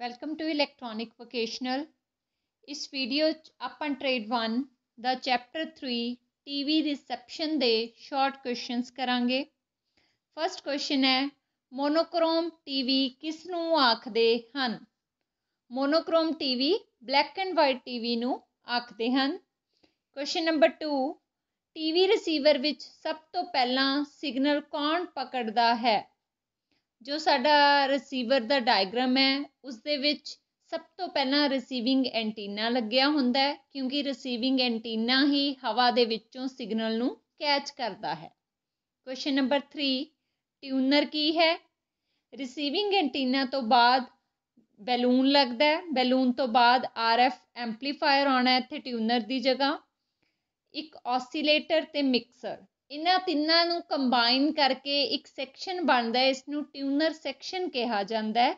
welcome to electronic vocational ਇਸ video 'ਚ ਆਪਾਂ ਟ੍ਰੇਡ 1 ਦਾ ਚੈਪਟਰ 3 ਟੀਵੀ ਰਿਸੈਪਸ਼ਨ ਦੇ ਸ਼ਾਰਟ ਕੁਐਸਚਨਸ ਕਰਾਂਗੇ ਫਰਸਟ ਕੁਐਸਚਨ ਹੈ ਮੋਨੋਕ੍ਰੋਮ ਟੀਵੀ ਕਿਸ ਨੂੰ ਆਖਦੇ ਹਨ monochrome TV black and white TV ਨੂੰ ਆਖਦੇ ਹਨ ਕੁਐਸਚਨ ਨੰਬਰ 2 ਟੀਵੀ ਰਿਸੀਵਰ ਵਿੱਚ ਸਭ ਤੋਂ ਪਹਿਲਾਂ ਸਿਗਨਲ ਕੌਣ ਪਕੜਦਾ ਹੈ ਜੋ ਸਾਡਾ ਰਿਸੀਵਰ ਦਾ ਡਾਇਗਰਾਮ ਹੈ ਉਸ ਦੇ ਵਿੱਚ ਸਭ ਤੋਂ ਪਹਿਲਾਂ ਰਿਸੀਵਿੰਗ ਐਂਟੀਨਾ ਲੱਗਿਆ ਹੁੰਦਾ ਹੈ ਕਿਉਂਕਿ ਰਿਸੀਵਿੰਗ ਐਂਟੀਨਾ ਹੀ ਹਵਾ ਦੇ ਵਿੱਚੋਂ ਸਿਗਨਲ ਨੂੰ ਕੈਚ ਕਰਦਾ ਹੈ ਕੁਐਸਚਨ ਨੰਬਰ 3 ਟਿਊਨਰ ਕੀ ਹੈ ਰਿਸੀਵਿੰਗ ਐਂਟੀਨਾ ਤੋਂ ਬਾਅਦ ਬੈਲੂਨ ਲੱਗਦਾ ਹੈ ਬੈਲੂਨ ਤੋਂ ਬਾਅਦ ਆਰਐਫ ਐਂਪਲੀਫਾਇਰ ਆਉਣਾ ਇੱਥੇ ਟਿਊਨਰ ਦੀ ਜਗ੍ਹਾ ਇੱਕ ਆਸੀਲੇਟਰ ਤੇ ਮਿਕਸਰ ਇਹਨਾਂ ਤਿੰਨਾਂ ਨੂੰ ਕੰਬਾਈਨ ਕਰਕੇ ਇੱਕ ਸੈਕਸ਼ਨ ਬਣਦਾ ਇਸ ਨੂੰ ਟਿਊਨਰ ਸੈਕਸ਼ਨ ਕਿਹਾ ਜਾਂਦਾ ਹੈ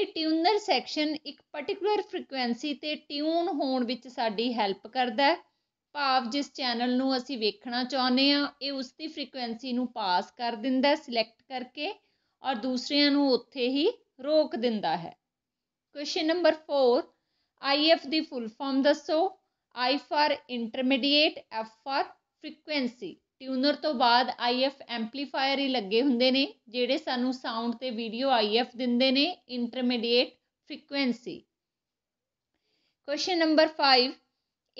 ਇਹ ਟਿਊਨਰ ਸੈਕਸ਼ਨ ਇੱਕ ਪਾਰਟਿਕੂਲਰ ਫ੍ਰੀਕੁਐਂਸੀ ਤੇ ਟਿਊਨ ਹੋਣ ਵਿੱਚ ਸਾਡੀ ਹੈਲਪ ਕਰਦਾ ਹੈ ਭਾਵ ਜਿਸ ਚੈਨਲ ਨੂੰ ਅਸੀਂ ਵੇਖਣਾ ਚਾਹੁੰਦੇ ਆ ਇਹ ਉਸ ਦੀ ਫ੍ਰੀਕੁਐਂਸੀ ਨੂੰ ਪਾਸ ਕਰ ਦਿੰਦਾ ਹੈ ਸਿਲੈਕਟ ਕਰਕੇ ਔਰ ਦੂਸਰਿਆਂ ਨੂੰ ਉੱਥੇ ਹੀ ਰੋਕ ਦਿੰਦਾ ਹੈ ਕੁਐਸਚਨ ਨੰਬਰ 4 ਆਈਐਫ ਦੀ ਫੁੱਲ ਫਾਰਮ ਦੱਸੋ I for intermediate F for frequency tuner ਤੋਂ ਬਾਅਦ ਆਈਐਫ ਐਂਪਲੀਫਾਇਰ ਹੀ ਲੱਗੇ ਹੁੰਦੇ ਨੇ ਜਿਹੜੇ ਸਾਨੂੰ ਸਾਊਂਡ ਤੇ ਵੀਡੀਓ ਆਈਐਫ ਦਿੰਦੇ ਨੇ intermediate frequency question number 5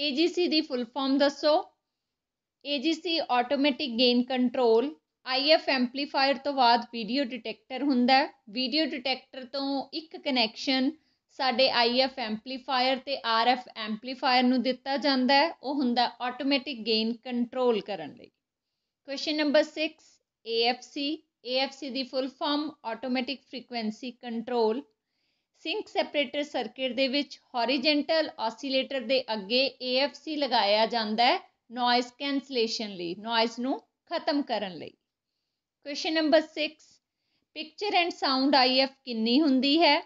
AGC ਦੀ ਫੁੱਲ ਫਾਰਮ ਦੱਸੋ AGC automatic gain control IF amplifier ਤੋਂ ਬਾਅਦ ਵੀਡੀਓ ਡਿਟੈਕਟਰ ਹੁੰਦਾ ਵੀਡੀਓ ਡਿਟੈਕਟਰ ਤੋਂ ਇੱਕ ਕਨੈਕਸ਼ਨ ਸਾਡੇ ਆਈਐਫ ਐਂਪਲੀਫਾਇਰ ਤੇ ਆਰਐਫ ਐਂਪਲੀਫਾਇਰ ਨੂੰ ਦਿੱਤਾ ਜਾਂਦਾ ਹੈ ਉਹ ਹੁੰਦਾ ਆਟੋਮੈਟਿਕ ਗੇਨ ਕੰਟਰੋਲ ਕਰਨ ਲਈ ਕੁਐਸਚਨ ਨੰਬਰ 6 AFC AFC ਦੀ full form automatic frequency control sync separator circuit ਦੇ ਵਿੱਚ ਹੋਰੀਜ਼ੋਨਟਲ ਆਸੀਲੇਟਰ ਦੇ ਅੱਗੇ AFC ਲਗਾਇਆ ਜਾਂਦਾ ਹੈ ਨੋਇਸ ਕੈਨਸਲੇਸ਼ਨ ਲਈ ਨੋਇਸ ਨੂੰ ਖਤਮ ਕਰਨ ਲਈ question number 6 picture and sound IF ਕਿੰਨੀ ਹੁੰਦੀ ਹੈ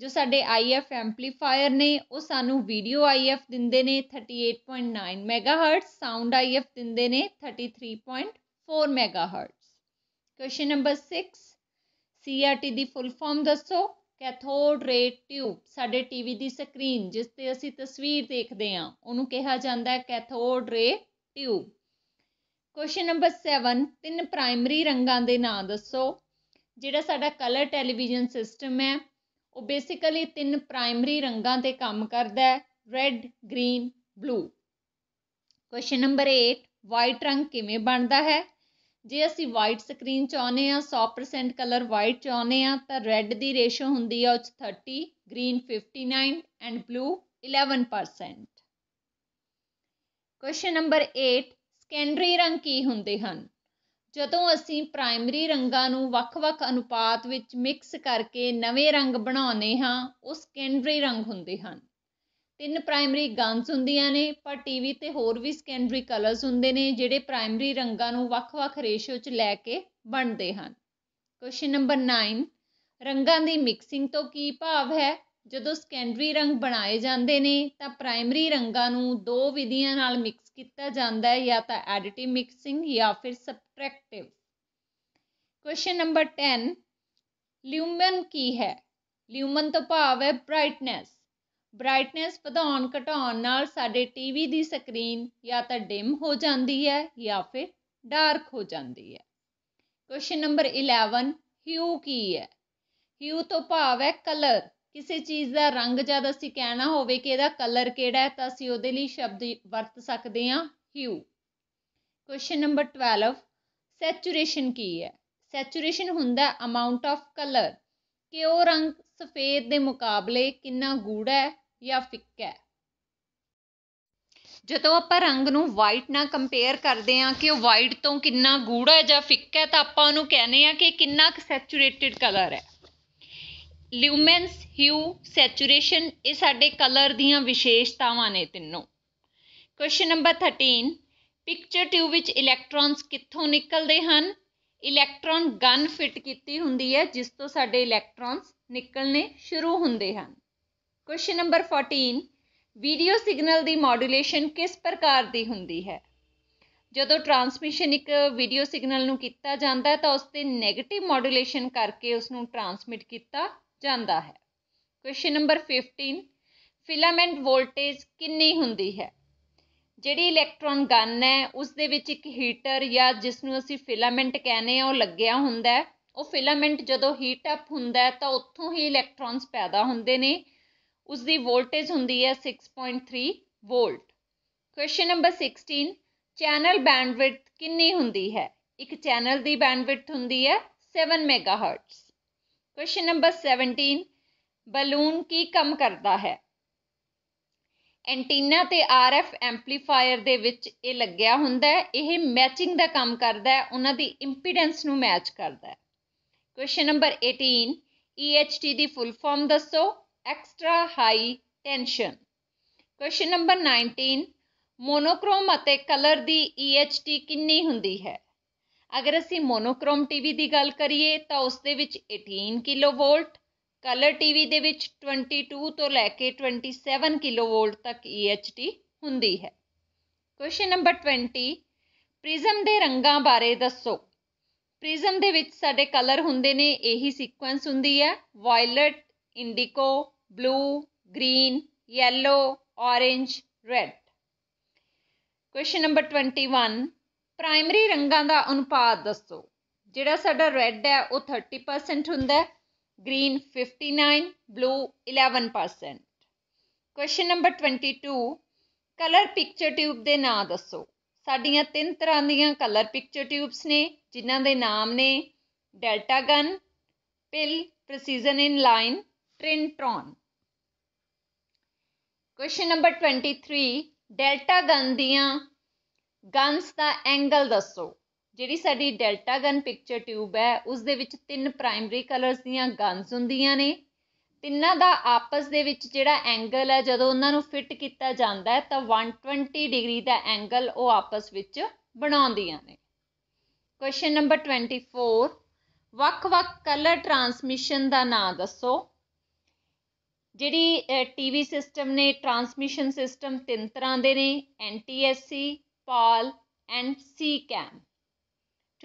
ਜੋ ਸਾਡੇ IF ਐਂਪਲੀਫਾਇਰ ਨੇ ਉਹ ਸਾਨੂੰ ਵੀਡੀਓ IF ਦਿੰਦੇ ਨੇ 38.9 ਮੈਗਾਹਰਟਜ਼ ਸਾਊਂਡ IF ਦਿੰਦੇ ਨੇ 33.4 ਮੈਗਾਹਰਟਜ਼ ਕੁਐਸਚਨ ਨੰਬਰ 6 CRT ਦੀ ਫੁੱਲ ਫਾਰਮ ਦੱਸੋ ਕੈਥੋਡ ਰੇ ਟਿਊਬ ਸਾਡੇ ਟੀਵੀ ਦੀ ਸਕਰੀਨ ਜਿਸ ਤੇ ਅਸੀਂ ਤਸਵੀਰ ਦੇਖਦੇ ਹਾਂ ਉਹਨੂੰ ਕਿਹਾ ਜਾਂਦਾ ਹੈ ਕੈਥੋਡ ਰੇ ਟਿਊਬ ਕੁਐਸਚਨ ਨੰਬਰ 7 ਤਿੰਨ ਪ੍ਰਾਇਮਰੀ ਰੰਗਾਂ ਦੇ ਨਾਂ ਦੱਸੋ ਜਿਹੜਾ ਸਾਡਾ ਕਲਰ ਟੈਲੀਵਿਜ਼ਨ ਸਿਸਟਮ ਹੈ ਉਹ ਬੇਸਿਕਲੀ ਤਿੰਨ ਪ੍ਰਾਇਮਰੀ ਰੰਗਾਂ ਤੇ ਕੰਮ ਕਰਦਾ ਹੈ red green blue question number 8 white ਰੰਗ ਕਿਵੇਂ ਬਣਦਾ ਹੈ ਜੇ ਅਸੀਂ ਵਾਈਟ ਸਕਰੀਨ ਚਾਹੁੰਦੇ ਆ 100% ਕਲਰ ਵਾਈਟ ਚਾਹੁੰਦੇ ਆ ਤਾਂ ਰੈੱਡ ਦੀ ਰੇਸ਼ੋ ਹੁੰਦੀ ਆ ਉਹ 30 green 59 and blue 11% question number 8 secondary ਰੰਗ ਕੀ ਹੁੰਦੇ ਹਨ ਜਦੋਂ ਅਸੀਂ ਪ੍ਰਾਇਮਰੀ ਰੰਗਾਂ ਨੂੰ ਵੱਖ-ਵੱਖ ਅਨੁਪਾਤ ਵਿੱਚ ਮਿਕਸ ਕਰਕੇ ਨਵੇਂ ਰੰਗ ਬਣਾਉਂਦੇ ਹਾਂ ਉਹ ਸੈਕੰਡਰੀ ਰੰਗ ਹੁੰਦੇ ਹਨ ਤਿੰਨ ਪ੍ਰਾਇਮਰੀ ਗਨਸ ਹੁੰਦੀਆਂ ਨੇ ਪਰ ਟੀਵੀ ਤੇ ਹੋਰ ਵੀ ਸੈਕੰਡਰੀ ਕਲਰਸ ਹੁੰਦੇ ਨੇ ਜਿਹੜੇ ਪ੍ਰਾਇਮਰੀ ਰੰਗਾਂ ਨੂੰ ਵੱਖ-ਵੱਖ ਰੇਸ਼ੋ 'ਚ ਲੈ ਕੇ ਬਣਦੇ ਹਨ ਕੁਐਸਚਨ ਨੰਬਰ 9 ਰੰਗਾਂ ਦੀ ਮਿਕਸਿੰਗ ਤੋਂ ਕੀ ਭਾਵ ਹੈ ਜਦੋਂ ਸੈਕੰਡਰੀ ਰੰਗ ਬਣਾਏ ਜਾਂਦੇ ਨੇ ਤਾਂ ਪ੍ਰਾਇਮਰੀ ਰੰਗਾਂ ਨੂੰ ਦੋ ਵਿਧੀਆਂ ਨਾਲ ਮਿਕਸ ਕੀਤਾ ਜਾਂਦਾ ਹੈ ਜਾਂ ਤਾਂ ਐਡਿਟਿਵ ਮਿਕਸਿੰਗ ਜਾਂ ਫਿਰ ਸਬਟ੍ਰੈਕਟਿਵ ਕੁਐਸਚਨ ਨੰਬਰ 10 ਲਿਊਮਨ ਕੀ ਹੈ ਲਿਊਮਨ ਤੋਂ ਭਾਵ ਹੈ ਬ੍ਰਾਈਟਨੈਸ ਬ੍ਰਾਈਟਨੈਸ ਵਧਾਉਣ ਘਟਾਉਣ ਨਾਲ ਸਾਡੇ ਟੀਵੀ ਦੀ ਸਕਰੀਨ ਜਾਂ ਤਾਂ ਡਿਮ ਹੋ ਜਾਂਦੀ ਹੈ ਜਾਂ ਫਿਰ ਡਾਰਕ ਹੋ ਜਾਂਦੀ ਹੈ ਕੁਐਸਚਨ ਨੰਬਰ 11 ਹਿਊ ਕੀ ਹੈ ਹਿਊ ਤੋਂ ਭਾਵ ਹੈ ਕਲਰ ਕਿਸੇ ਚੀਜ਼ ਦਾ ਰੰਗ ਜਦ ਅਸੀਂ ਕਹਿਣਾ ਹੋਵੇ ਕਿ ਇਹਦਾ ਕਲਰ ਕਿਹੜਾ ਹੈ ਤਾਂ ਅਸੀਂ ਉਹਦੇ ਲਈ ਸ਼ਬਦ ਵਰਤ ਸਕਦੇ ਹਾਂ ਹਿਊ ਕੁਐਸਚਨ ਨੰਬਰ 12 ਸੈਚੂਰੇਸ਼ਨ ਕੀ ਹੈ ਸੈਚੂਰੇਸ਼ਨ ਹੁੰਦਾ ਅਮਾਉਂਟ ਆਫ ਕਲਰ ਕਿ ਉਹ ਰੰਗ ਸਫੇਦ ਦੇ ਮੁਕਾਬਲੇ ਕਿੰਨਾ ਗੂੜਾ ਹੈ ਜਾਂ ਫਿੱਕਾ ਹੈ ਜਦੋਂ ਆਪਾਂ ਰੰਗ ਨੂੰ ਵਾਈਟ ਨਾਲ ਕੰਪੇਅਰ ਕਰਦੇ ਹਾਂ ਕਿ ਉਹ ਵਾਈਟ ਤੋਂ ਕਿੰਨਾ ਗੂੜਾ ਜਾਂ ਫਿੱਕਾ ਹੈ ਤਾਂ ਆਪਾਂ ਉਹਨੂੰ ਕਹਿੰਦੇ ਹਾਂ ਕਿ ਕਿੰਨਾ ਸੈਚੂਰੇਟਿਡ ਕਲਰ ਹੈ ਲਿਊਮੈਂਸ ਹਿਊ ਸੈਚੂਰੇਸ਼ਨ ਇਹ ਸਾਡੇ ਕਲਰ ਦੀਆਂ ਵਿਸ਼ੇਸ਼ਤਾਵਾਂ ਨੇ ਤਿੰਨੋਂ ਕੁਐਸਚਨ ਨੰਬਰ 13 ਪਿਕਚਰ ਟਿਊਬ ਵਿੱਚ ਇਲੈਕਟ੍ਰੋਨਸ ਕਿੱਥੋਂ ਨਿਕਲਦੇ ਹਨ ਇਲੈਕਟ੍ਰੋਨ ਗਨ ਫਿਟ ਕੀਤੀ ਹੁੰਦੀ ਹੈ ਜਿਸ ਤੋਂ ਸਾਡੇ ਇਲੈਕਟ੍ਰੋਨਸ ਨਿਕਲਨੇ ਸ਼ੁਰੂ ਹੁੰਦੇ ਹਨ ਕੁਐਸਚਨ ਨੰਬਰ 14 ਵੀਡੀਓ ਸਿਗਨਲ ਦੀ ਮੋਡੂਲੇਸ਼ਨ ਕਿਸ ਪ੍ਰਕਾਰ ਦੀ ਹੁੰਦੀ ਹੈ ਜਦੋਂ ਟ੍ਰਾਂਸਮਿਸ਼ਨ ਇੱਕ ਵੀਡੀਓ ਸਿਗਨਲ ਨੂੰ ਕੀਤਾ ਜਾਂਦਾ ਹੈ ਤਾਂ ਉਸ ਤੇ 네ਗੇਟਿਵ ਮੋਡੂਲੇਸ਼ਨ ਕਰਕੇ ਉਸ ਨੂੰ ਟ੍ਰਾਂਸਮਿਟ ਕੀਤਾ ਜਾਂਦਾ ਹੈ ਕੁਐਸਚਨ ਨੰਬਰ 15 ਫਿਲਾਮੈਂਟ ਵੋਲਟੇਜ ਕਿੰਨੀ ਹੁੰਦੀ ਹੈ ਜਿਹੜੀ ਇਲੈਕਟ੍ਰੋਨ ਗਨ ਹੈ ਉਸ ਦੇ ਵਿੱਚ ਇੱਕ ਹੀਟਰ ਜਾਂ ਜਿਸ ਨੂੰ ਅਸੀਂ ਫਿਲਾਮੈਂਟ ਕਹਿੰਦੇ ਆ ਉਹ ਲੱਗਿਆ ਹੁੰਦਾ ਹੈ ਉਹ ਫਿਲਾਮੈਂਟ ਜਦੋਂ ਹੀਟ ਅਪ ਹੁੰਦਾ ਹੈ ਤਾਂ ਉੱਥੋਂ ਹੀ ਇਲੈਕਟ੍ਰੋਨਸ ਪੈਦਾ ਹੁੰਦੇ ਨੇ ਉਸ ਦੀ ਵੋਲਟੇਜ ਹੁੰਦੀ ਹੈ 6.3 volt question number 16 channel bandwidth ਕਿੰਨੀ ਹੁੰਦੀ ਹੈ ਇੱਕ ਚੈਨਲ ਦੀ ਬੈਂਡਵਿਡਥ ਹੁੰਦੀ ਹੈ 7 ਮੈਗਾਹਰਟਸ ਕੁਐਸਚਨ ਨੰਬਰ 17 ਬਲੂਨ ਕੀ ਕੰਮ ਕਰਦਾ ਹੈ ਐਂਟੀਨਾ ਤੇ ਆਰਐਫ ਐਂਪਲੀਫਾਇਰ ਦੇ ਵਿੱਚ ਇਹ ਲੱਗਿਆ ਹੁੰਦਾ ਹੈ ਇਹ ਮੈਚਿੰਗ ਦਾ ਕੰਮ ਕਰਦਾ ਹੈ ਉਹਨਾਂ ਦੀ ਇੰਪੀਡੈਂਸ ਨੂੰ ਮੈਚ ਕਰਦਾ ਹੈ ਕੁਐਸਚਨ ਨੰਬਰ 18 ਈਐਚਟੀ ਦੀ ਫੁੱਲ ਫਾਰਮ ਦੱਸੋ extra high tension question number 19 monochrome ਅਤੇ ਕਲਰ ਦੀ ਈਐਚਟੀ e ਕਿੰਨੀ ਹੁੰਦੀ ਹੈ ਅਗਰ ਅਸੀਂ ਮੋਨੋਕ੍ਰੋਮ ਟੀਵੀ ਦੀ ਗੱਲ ਕਰੀਏ ਤਾਂ ਉਸ ਦੇ ਵਿੱਚ 18 ਕਿਲੋਵੋਲਟ ਕਲਰ ਟੀਵੀ ਦੇ ਵਿੱਚ 22 ਤੋਂ ਲੈ ਕੇ 27 ਕਿਲੋਵੋਲਟ ਤੱਕ EHT ਹੁੰਦੀ ਹੈ ਕੁਐਸਚਨ ਨੰਬਰ 20 ਪ੍ਰਿਜ਼ਮ ਦੇ ਰੰਗਾਂ ਬਾਰੇ ਦੱਸੋ ਪ੍ਰਿਜ਼ਮ ਦੇ ਵਿੱਚ ਸਾਡੇ ਕਲਰ ਹੁੰਦੇ ਨੇ ਇਹੀ ਸੀਕੁਐਂਸ ਹੁੰਦੀ ਹੈ violet indigo blue green yellow orange red question number 21 primary ਰੰਗਾਂ ਦਾ ਅਨੁਪਾਤ ਦੱਸੋ ਜਿਹੜਾ ਸਾਡਾ ਰੈੱਡ ਹੈ ਉਹ 30% ਹੁੰਦਾ ਹੈ green 59 blue 11% question number 22 colour picture tube ਦੇ ਨਾਂ ਦੱਸੋ ਸਾਡੀਆਂ ਤਿੰਨ ਤਰ੍ਹਾਂ ਦੀਆਂ ਕਲਰ ਪਿਕਚਰ ਟਿਊਬਸ ਨੇ ਜਿਨ੍ਹਾਂ ਦੇ ਨਾਮ ਨੇ delta gun PIL precision in line Trinitron question number 23 delta gun ਦੀਆਂ ਗਨਸ ਦਾ ਐਂਗਲ ਦੱਸੋ ਜਿਹੜੀ ਸਾਡੀ ਡੈਲਟਾ ਗਨ ਪਿਕਚਰ ਟਿਊਬ ਹੈ ਉਸ ਦੇ ਵਿੱਚ ਤਿੰਨ ਪ੍ਰਾਇਮਰੀ ਕਲਰਸ ਦੀਆਂ ਗਨਸ ਹੁੰਦੀਆਂ ਨੇ ਤਿੰਨਾਂ ਦਾ ਆਪਸ ਦੇ ਵਿੱਚ ਜਿਹੜਾ ਐਂਗਲ ਹੈ ਜਦੋਂ ਉਹਨਾਂ ਨੂੰ ਫਿੱਟ ਕੀਤਾ ਜਾਂਦਾ ਹੈ ਤਾਂ 120 ਡਿਗਰੀ ਦਾ ਐਂਗਲ ਉਹ ਆਪਸ ਵਿੱਚ ਬਣਾਉਂਦੀਆਂ ਨੇ ਕੁਐਸਚਨ ਨੰਬਰ 24 ਵੱਖ-ਵੱਖ ਕਲਰ ਟਰਾਂਸਮਿਸ਼ਨ ਦਾ ਨਾਮ ਦੱਸੋ ਜਿਹੜੀ ਟੀਵੀ ਸਿਸਟਮ ਨੇ ਟਰਾਂਸਮਿਸ਼ਨ ਸਿਸਟਮ ਤਿੰਨ ਤਰ੍ਹਾਂ ਦੇ ਨੇ NTSC PAL and SECAM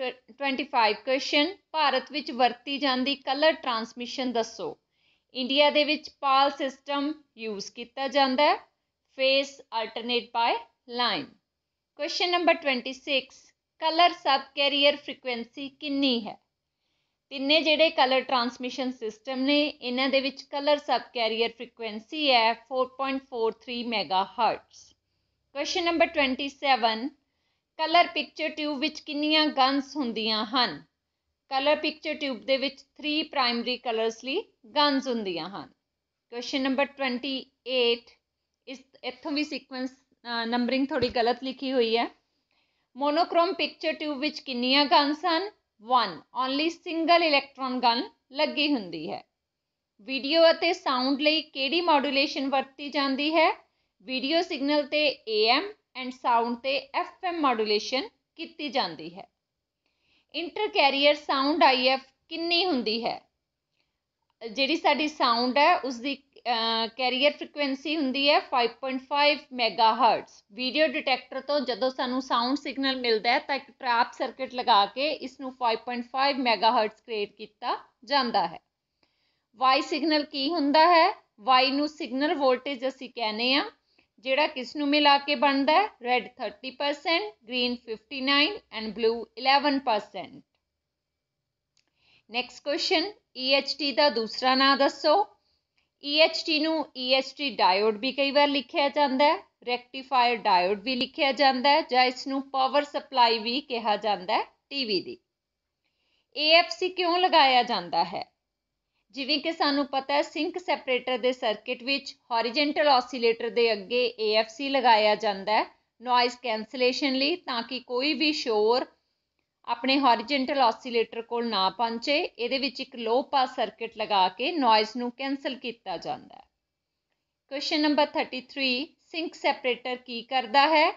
25 question ਭਾਰਤ ਵਿੱਚ ਵਰਤੀ ਜਾਂਦੀ ਕਲਰ ਟਰਾਂਸਮਿਸ਼ਨ ਦੱਸੋ ਇੰਡੀਆ ਦੇ ਵਿੱਚ ਪਾਲ ਸਿਸਟਮ ਯੂਜ਼ ਕੀਤਾ ਜਾਂਦਾ ਹੈ phase alternate by line question number 26 colour sub carrier frequency ਕਿੰਨੀ ਹੈ ਤਿੰਨੇ ਜਿਹੜੇ ਕਲਰ ਟਰਾਂਸਮਿਸ਼ਨ ਸਿਸਟਮ ਨੇ ਇਹਨਾਂ ਦੇ ਵਿੱਚ ਕਲਰ ਸਬ ਕੈਰੀਅਰ ਫ੍ਰੀਕੁਐਂਸੀ ਹੈ 4.43 megahertz question number 27 colour picture tube ਵਿੱਚ ਕਿੰਨੀਆਂ ਗਨਸ ਹੁੰਦੀਆਂ ਹਨ ਕਲਰ ਪਿਕਚਰ ਟਿਊਬ ਦੇ ਵਿੱਚ 3 ਪ੍ਰਾਇਮਰੀ ਕਲਰਸ ਲਈ ਗਨਸ ਹੁੰਦੀਆਂ ਹਨ ਕੁਐਸਚਨ ਨੰਬਰ 28 ਇਸ ਇੱਥੋਂ ਵੀ ਸੀਕੁਐਂਸ ਨੰਬਰਿੰਗ ਥੋੜੀ ਗਲਤ ਲਿਖੀ ਹੋਈ ਹੈ ਮੋਨੋਕ੍ਰੋਮ ਪਿਕਚਰ ਟਿਊਬ ਵਿੱਚ ਕਿੰਨੀਆਂ ਗਨਸ ਹਨ 1 ਓਨਲੀ ਸਿੰਗਲ ਇਲੈਕਟ੍ਰੋਨ ਗਨ ਲੱਗੀ ਹੁੰਦੀ ਹੈ ਵੀਡੀਓ ਅਤੇ ਸਾਊਂਡ ਲਈ ਕਿਹੜੀ ਮੋਡੂਲੇਸ਼ਨ ਵਰਤੀ ਜਾਂਦੀ ਹੈ ਵੀਡੀਓ ਸਿਗਨਲ ਤੇ AM ਐਂਡ ਸਾਊਂਡ ਤੇ FM ਮੋਡੂਲੇਸ਼ਨ ਕੀਤੀ ਜਾਂਦੀ ਹੈ ਇੰਟਰ ਕੈਰੀਅਰ ਸਾਊਂਡ IF ਕਿੰਨੀ ਹੁੰਦੀ ਹੈ ਜਿਹੜੀ ਸਾਡੀ ਸਾਊਂਡ ਹੈ ਉਸ ਦੀ ਕੈਰੀਅਰ ਫ੍ਰੀਕੁਐਂਸੀ ਹੁੰਦੀ ਹੈ 5.5 ਮੈਗਾਹਰਟਜ਼ ਵੀਡੀਓ ਡਿਟੈਕਟਰ ਤੋਂ ਜਦੋਂ ਸਾਨੂੰ ਸਾਊਂਡ ਸਿਗਨਲ ਮਿਲਦਾ ਹੈ ਤਾਂ ਇੱਕ ਟ੍ਰੈਪ ਸਰਕਟ ਲਗਾ ਕੇ ਇਸ ਨੂੰ 5.5 ਮੈਗਾਹਰਟਜ਼ ਕ੍ਰੀਏਟ ਕੀਤਾ ਜਾਂਦਾ ਹੈ Y ਸਿਗਨਲ ਕੀ ਹੁੰਦਾ ਹੈ Y ਨੂੰ ਸਿਗਨਲ ਵੋਲਟੇਜ ਅਸੀਂ ਕਹਿੰਦੇ ਆ ਜਿਹੜਾ ਕਿਸ ਨੂੰ ਮਿਲਾ ਕੇ ਬਣਦਾ ਹੈ red 30% green 59 and blue 11% next question EHT ਦਾ ਦੂਸਰਾ ਨਾਮ ਦੱਸੋ EHT ਨੂੰ EHT ਡਾਇਓਡ ਵੀ ਕਈ ਵਾਰ ਲਿਖਿਆ ਜਾਂਦਾ ਹੈ ਰੈਕਟੀਫਾਇਰ ਡਾਇਓਡ ਵੀ ਲਿਖਿਆ ਜਾਂਦਾ ਹੈ ਜਾਂ ਇਸ ਨੂੰ ਪਾਵਰ ਸਪਲਾਈ ਵੀ ਕਿਹਾ ਜਾਂਦਾ ਹੈ ਟੀਵੀ ਦੀ AFC ਕਿਉਂ ਲਗਾਇਆ ਜਾਂਦਾ ਹੈ ਜਿਵੇਂ ਕਿ ਸਾਨੂੰ ਪਤਾ ਹੈ ਸਿੰਕ ਸੈਪਰੇਟਰ ਦੇ ਸਰਕਟ ਵਿੱਚ ਹੌਰੀਜੈਂਟਲ ਆਸੀਲੇਟਰ ਦੇ ਅੱਗੇ AFC ਲਗਾਇਆ ਜਾਂਦਾ ਹੈ ਨੋਇਸ ਕੈਂਸਲੇਸ਼ਨ ਲਈ ਤਾਂ ਕਿ ਕੋਈ ਵੀ ਸ਼ੋਰ ਆਪਣੇ ਹੌਰੀਜੈਂਟਲ ਆਸੀਲੇਟਰ ਕੋਲ ਨਾ ਪਹੁੰਚੇ ਇਹਦੇ ਵਿੱਚ ਇੱਕ ਲੋ ਪਾਸ ਸਰਕਟ ਲਗਾ ਕੇ ਨੋਇਸ ਨੂੰ ਕੈਨਸਲ ਕੀਤਾ ਜਾਂਦਾ ਹੈ ਕੁਐਸਚਨ ਨੰਬਰ 33 ਸਿੰਕ ਸੈਪਰੇਟਰ ਕੀ ਕਰਦਾ ਹੈ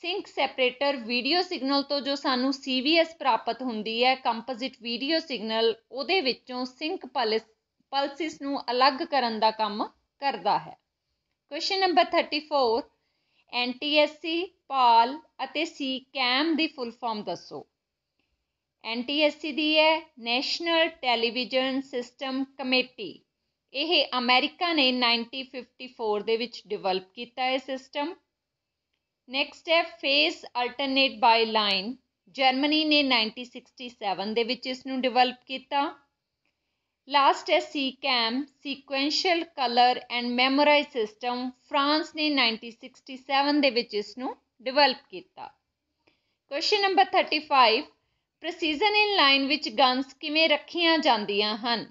ਸਿੰਕ ਸੈਪਰੇਟਰ ਵੀਡੀਓ ਸਿਗਨਲ ਤੋਂ ਜੋ ਸਾਨੂੰ CVS ਪ੍ਰਾਪਤ ਹੁੰਦੀ ਹੈ ਕੰਪੋਜ਼ਿਟ ਵੀਡੀਓ ਸਿਗਨਲ ਉਹਦੇ ਵਿੱਚੋਂ ਸਿੰਕ ਪਲਸ ਪਲਸਿਸ ਨੂੰ ਅਲੱਗ ਕਰਨ ਦਾ ਕੰਮ ਕਰਦਾ ਹੈ ਕੁਐਸਚਨ ਨੰਬਰ 34 ਐਨਟੀਐਸਸੀ ਪਾਲ ਅਤੇ ਸੀ ਕੈਮ ਦੀ ਫੁੱਲ ਫਾਰਮ ਦੱਸੋ ਐਨਟੀਐਸਸੀ ਦੀ ਹੈ ਨੈਸ਼ਨਲ ਟੈਲੀਵਿਜ਼ਨ ਸਿਸਟਮ ਕਮੇਟੀ ਇਹ ਅਮਰੀਕਾ ਨੇ 1954 ਦੇ ਵਿੱਚ ਡਿਵੈਲਪ ਕੀਤਾ ਇਹ ਸਿਸਟਮ ਨੈਕਸਟ ਹੈ phase alternate by line Germany ਨੇ 1967 ਦੇ ਵਿੱਚ ਇਸ ਨੂੰ ਡਿਵੈਲਪ ਕੀਤਾ ਲਾਸਟ ਹੈ SECAM sequential colour and memorise system France ਨੇ 1967 ਦੇ ਵਿੱਚ ਇਸ ਨੂੰ ਡਿਵੈਲਪ ਕੀਤਾ question number 35 precision in line ਵਿੱਚ ਗਨਸ ਕਿਵੇਂ ਰੱਖੀਆਂ ਜਾਂਦੀਆਂ ਹਨ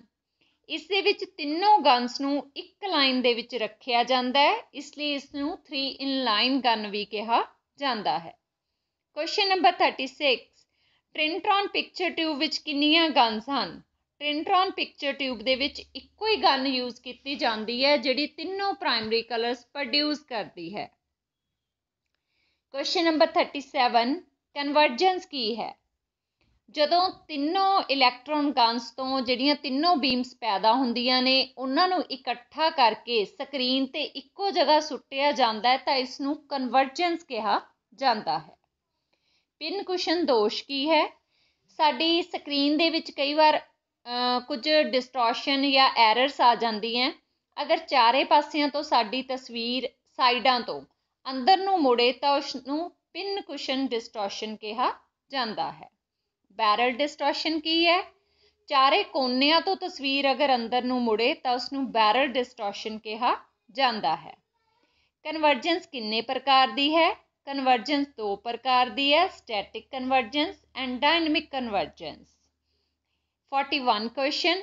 ਇਸ ਦੇ ਵਿੱਚ ਤਿੰਨੋਂ ਗਨਸ ਨੂੰ ਇੱਕ ਲਾਈਨ ਦੇ ਵਿੱਚ ਰੱਖਿਆ ਜਾਂਦਾ ਹੈ ਇਸ ਲਈ ਇਸ ਨੂੰ 3 ਇਨ ਲਾਈਨ ਗਨ ਵੀ ਕਿਹਾ ਜਾਂਦਾ ਹੈ question number 36 Trinitron picture tube ਵਿੱਚ ਕਿੰਨੀਆਂ ਗਨਸ ਹਨ ਟ੍ਰਿੰਟ੍ਰੋਨ ਪਿਕਚਰ ਟਿਊਬ ਦੇ ਵਿੱਚ ਇੱਕੋ ਹੀ ਗਨ ਯੂਜ਼ ਕੀਤੀ ਜਾਂਦੀ ਹੈ ਜਿਹੜੀ ਤਿੰਨੋਂ ਪ੍ਰਾਇਮਰੀ ਕਲਰਸ ਪ੍ਰੋਡਿਊਸ ਕਰਦੀ ਹੈ ਕੁਐਸਚਨ ਨੰਬਰ 37 ਕਨਵਰਜੈਂਸ ਕੀ ਹੈ ਜਦੋਂ ਤਿੰਨੋਂ ਇਲੈਕਟ੍ਰੋਨ ਗਨਸ ਤੋਂ ਜਿਹੜੀਆਂ ਤਿੰਨੋਂ ਬੀਮਸ ਪੈਦਾ ਹੁੰਦੀਆਂ ਨੇ ਉਹਨਾਂ ਨੂੰ ਇਕੱਠਾ ਕਰਕੇ ਸਕਰੀਨ ਤੇ ਇੱਕੋ ਜਗ੍ਹਾ ਸੁੱਟਿਆ ਜਾਂਦਾ ਹੈ ਤਾਂ ਇਸ ਨੂੰ ਕਨਵਰਜੈਂਸ ਕਿਹਾ ਜਾਂਦਾ ਹੈ ਪਿੰਨ ਕੁਸ਼ਨ ਦੋਸ਼ ਕੀ ਹੈ ਸਾਡੀ ਸਕਰੀਨ ਦੇ ਵਿੱਚ ਕਈ ਵਾਰ ਕੁਝ ਡਿਸਟੋਰਸ਼ਨ ਜਾਂ ਐਰਰਸ ਆ ਜਾਂਦੀਆਂ ਅਗਰ ਚਾਰੇ ਪਾਸਿਆਂ ਤੋਂ ਸਾਡੀ ਤਸਵੀਰ ਸਾਈਡਾਂ ਤੋਂ ਅੰਦਰ ਨੂੰ ਮੁੜੇ ਤਾਂ ਉਸ ਨੂੰ ਪਿੰਨ ਕੁਸ਼ਨ ਡਿਸਟੋਰਸ਼ਨ ਕਿਹਾ ਜਾਂਦਾ ਹੈ ਬੈਰਲ ਡਿਸਟੋਰਸ਼ਨ ਕੀ ਹੈ ਚਾਰੇ ਕੋਨਿਆਂ ਤੋਂ ਤਸਵੀਰ ਅਗਰ ਅੰਦਰ ਨੂੰ ਮੁੜੇ ਤਾਂ ਉਸ ਨੂੰ ਬੈਰਲ ਡਿਸਟੋਰਸ਼ਨ ਕਿਹਾ ਜਾਂਦਾ ਹੈ ਕਨਵਰਜੈਂਸ ਕਿੰਨੇ ਪ੍ਰਕਾਰ ਦੀ ਹੈ ਕਨਵਰਜੈਂਸ ਦੋ ਪ੍ਰਕਾਰ ਦੀ ਹੈ static convergence and dynamic convergence 41 question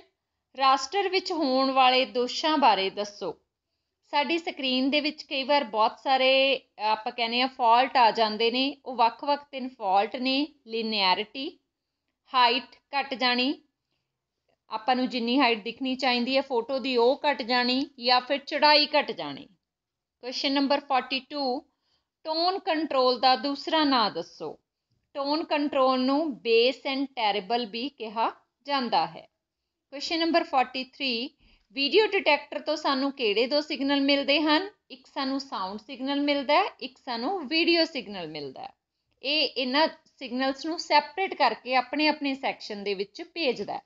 ਰਾਸ਼ਟਰ ਵਿੱਚ ਹੋਣ ਵਾਲੇ ਦੋਸ਼ਾਂ ਬਾਰੇ ਦੱਸੋ ਸਾਡੀ ਸਕਰੀਨ ਦੇ ਵਿੱਚ ਕਈ ਵਾਰ ਬਹੁਤ ਸਾਰੇ ਆਪਾਂ ਕਹਿੰਦੇ ਆ ਫਾਲਟ ਆ ਜਾਂਦੇ ਨੇ ਉਹ ਵੱਖ-ਵੱਖ ਤਿੰਨ ਫਾਲਟ ਨੇ ਲੀਨੀਅਰਿਟੀ ਹਾਈਟ ਘਟ ਜਾਣੀ ਆਪਾਂ ਨੂੰ ਜਿੰਨੀ ਹਾਈਟ ਦਿਖਣੀ ਚਾਹੀਦੀ ਹੈ ਫੋਟੋ ਦੀ ਉਹ ਘਟ ਜਾਣੀ ਜਾਂ ਫਿਰ ਚੜਾਈ ਘਟ ਜਾਣੀ ਕੁਐਸਚਨ ਨੰਬਰ 42 ਟੋਨ ਕੰਟਰੋਲ ਦਾ ਦੂਸਰਾ ਨਾਮ ਦੱਸੋ ਟੋਨ ਕੰਟਰੋਲ ਨੂੰ ਬੇਸ ਐਂਡ ਟੈਰੇਬਲ ਵੀ ਕਿਹਾ ਜਾਂਦਾ ਹੈ ਕੁਐਸਚਨ ਨੰਬਰ 43 ਵੀਡੀਓ ਡਿਟੈਕਟਰ ਤੋਂ ਸਾਨੂੰ ਕਿਹੜੇ ਦੋ ਸਿਗਨਲ ਮਿਲਦੇ ਹਨ ਇੱਕ ਸਾਨੂੰ ਸਾਊਂਡ ਸਿਗਨਲ ਮਿਲਦਾ ਹੈ ਇੱਕ ਸਾਨੂੰ ਵੀਡੀਓ ਸਿਗਨਲ ਮਿਲਦਾ ਹੈ ਇਹ ਇਹਨਾਂ ਸਿਗਨਲਸ ਨੂੰ ਸੈਪਰੇਟ ਕਰਕੇ ਆਪਣੇ ਆਪਣੇ ਸੈਕਸ਼ਨ ਦੇ ਵਿੱਚ ਭੇਜਦਾ ਹੈ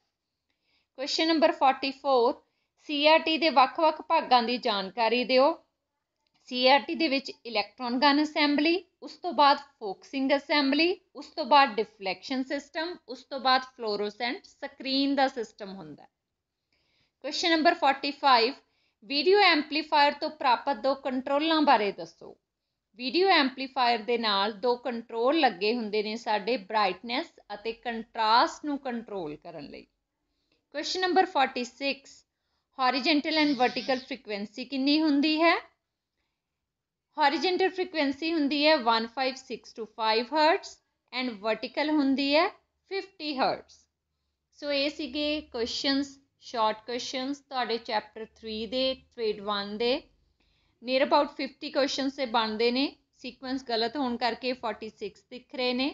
ਕੁਐਸਚਨ ਨੰਬਰ 44 ਸੀਆਰਟੀ ਦੇ ਵੱਖ-ਵੱਖ ਭਾਗਾਂ ਦੀ ਜਾਣਕਾਰੀ ਦਿਓ ਸੀਆਰਟੀ e ਦੇ ਵਿੱਚ ਇਲੈਕਟ੍ਰੋਨ ਗਨ ਅਸੈਂਬਲੀ ਉਸ ਤੋਂ ਬਾਅਦ ਫੋਕਸਿੰਗ ਅਸੈਂਬਲੀ ਉਸ ਤੋਂ ਬਾਅਦ ਡਿਫਲੈਕਸ਼ਨ ਸਿਸਟਮ ਉਸ ਤੋਂ ਬਾਅਦ ਫਲੋਰੋਸੈਂਟ ਸਕਰੀਨ ਦਾ ਸਿਸਟਮ ਹੁੰਦਾ ਕੁਐਸਚਨ ਨੰਬਰ 45 ਵੀਡੀਓ ਐਂਪਲੀਫਾਇਰ ਤੋਂ ਪ੍ਰਾਪਤ ਦੋ ਕੰਟਰੋਲਾਂ ਬਾਰੇ ਦੱਸੋ ਵੀਡੀਓ ਐਂਪਲੀਫਾਇਰ ਦੇ ਨਾਲ ਦੋ ਕੰਟਰੋਲ ਲੱਗੇ ਹੁੰਦੇ ਨੇ ਸਾਡੇ ਬ੍ਰਾਈਟਨੈਸ ਅਤੇ ਕੰਟਰਾਸਟ ਨੂੰ ਕੰਟਰੋਲ ਕਰਨ ਲਈ question number 46 horizontal and vertical frequency ਕਿੰਨੀ ਹੁੰਦੀ ਹੈ ਹੌਰੀਜੈਂਟਲ ਫ੍ਰੀਕੁਐਂਸੀ ਹੁੰਦੀ ਹੈ 5 ਹਰਟਜ਼ ਐਂਡ ਵਰਟੀਕਲ ਹੁੰਦੀ ਹੈ 50 ਹਰਟਜ਼ ਸੋ ਇਹ ਸੀਗੇ ਕੁਐਸਚਨਸ ਸ਼ਾਰਟ ਕੁਐਸਚਨਸ ਤੁਹਾਡੇ ਚੈਪਟਰ 3 ਦੇ ਟ੍ਰੇਡ 1 ਦੇ ਨੀਅਰ ਅਬਾਊਟ 50 ਕੁਐਸਚਨਸ ਦੇ ਬਣਦੇ ਨੇ ਸੀਕੁਐਂਸ ਗਲਤ ਹੋਣ ਕਰਕੇ 46 ਦਿਖ ਰਹੇ ਨੇ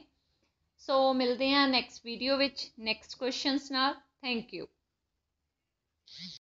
ਸੋ ਮਿਲਦੇ ਹਾਂ ਨੈਕਸਟ ਵੀਡੀਓ ਵਿੱਚ ਨੈਕਸਟ ਕੁਐਸਚਨਸ ਨਾਲ ਥੈਂਕ ਯੂ